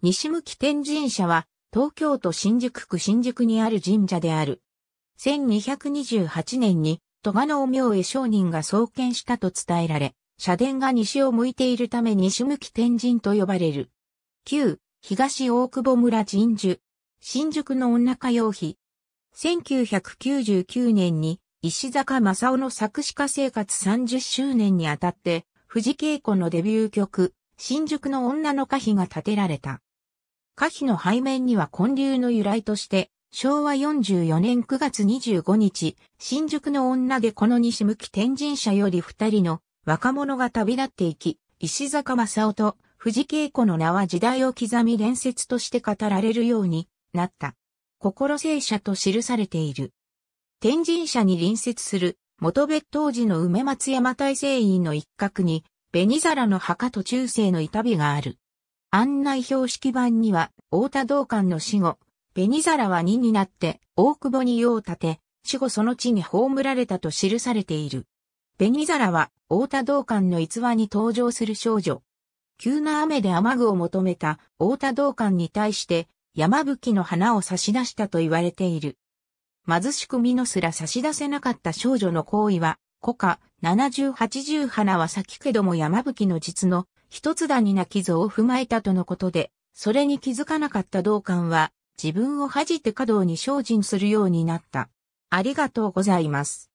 西向天神社は、東京都新宿区新宿にある神社である。1228年に、戸賀の明恵商人が創建したと伝えられ、社殿が西を向いているため西向天神と呼ばれる。旧、東大久保村神樹。新宿の女歌謡碑。1999年に、石坂正夫の作詞家生活30周年にあたって、藤恵子のデビュー曲、新宿の女の歌碑が建てられた。下碑の背面には建立の由来として、昭和44年9月25日、新宿の女で、この西向き天神社より二人の若者が旅立っていき、石坂正夫と藤恵子の名は時代を刻み伝説として語られるようになった。心聖者と記されている。天神社に隣接する元別当時の梅松山大聖院の一角に、紅皿の墓と中世の板火がある。案内標識版には、大田道館の死後、紅皿は2になって、大久保に用を立て、死後その地に葬られたと記されている。紅皿は、大田道館の逸話に登場する少女。急な雨で雨具を求めた大田道館に対して、山吹の花を差し出したと言われている。貧しく身のすら差し出せなかった少女の行為は、古家、七十八十花は咲きけども山吹の実の一つだにな傷を踏まえたとのことで、それに気づかなかった道館は、自分を恥じて華道に精進するようになった。ありがとうございます。